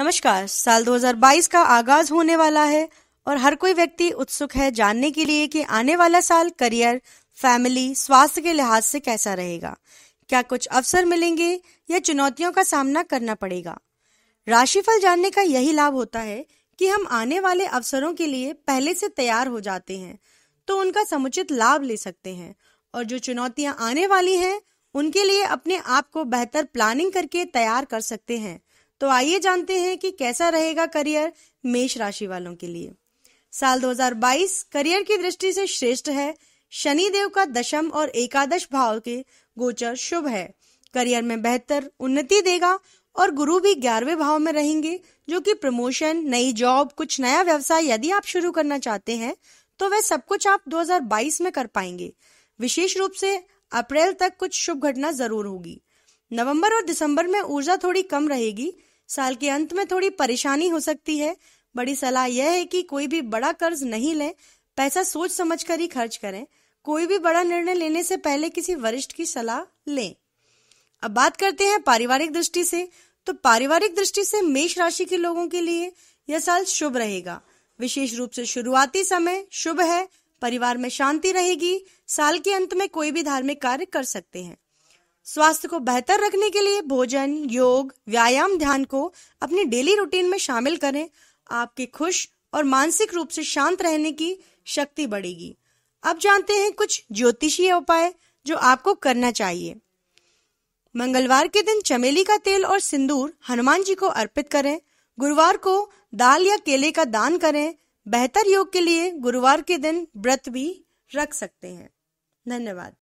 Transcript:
नमस्कार साल 2022 का आगाज होने वाला है और हर कोई व्यक्ति उत्सुक है जानने के लिए कि आने वाला साल करियर फैमिली स्वास्थ्य के लिहाज से कैसा रहेगा क्या कुछ अवसर मिलेंगे या चुनौतियों का सामना करना पड़ेगा राशिफल जानने का यही लाभ होता है कि हम आने वाले अवसरों के लिए पहले से तैयार हो जाते हैं तो उनका समुचित लाभ ले सकते हैं और जो चुनौतियां आने वाली हैं उनके लिए अपने आप को बेहतर प्लानिंग करके तैयार कर सकते हैं तो आइए जानते हैं कि कैसा रहेगा करियर मेष राशि वालों के लिए साल 2022 करियर की दृष्टि से श्रेष्ठ है शनिदेव का दशम और एकादश भाव के गोचर शुभ है करियर में बेहतर उन्नति देगा और गुरु भी ग्यारहवें भाव में रहेंगे जो कि प्रमोशन नई जॉब कुछ नया व्यवसाय यदि आप शुरू करना चाहते हैं तो वह सब कुछ आप 2022 में कर पाएंगे विशेष रूप से अप्रैल तक कुछ शुभ घटना जरूर होगी नवंबर और दिसंबर में ऊर्जा थोड़ी कम रहेगी साल के अंत में थोड़ी परेशानी हो सकती है बड़ी सलाह यह है कि कोई भी बड़ा कर्ज नहीं लें पैसा सोच समझ कर ही खर्च करें कोई भी बड़ा निर्णय लेने से पहले किसी वरिष्ठ की सलाह लें अब बात करते हैं पारिवारिक दृष्टि से तो पारिवारिक दृष्टि से मेष राशि के लोगों के लिए यह साल शुभ रहेगा विशेष रूप से शुरुआती समय शुभ है परिवार में शांति रहेगी साल के अंत में कोई भी धार्मिक कार्य कर सकते हैं स्वास्थ्य को बेहतर रखने के लिए भोजन योग व्यायाम ध्यान को अपनी डेली रूटीन में शामिल करें आपके खुश और मानसिक रूप से शांत रहने की शक्ति बढ़ेगी अब जानते हैं कुछ ज्योतिषीय उपाय जो आपको करना चाहिए मंगलवार के दिन चमेली का तेल और सिंदूर हनुमान जी को अर्पित करें गुरुवार को दाल या केले का दान करें बेहतर योग के लिए गुरुवार के दिन व्रत भी रख सकते हैं धन्यवाद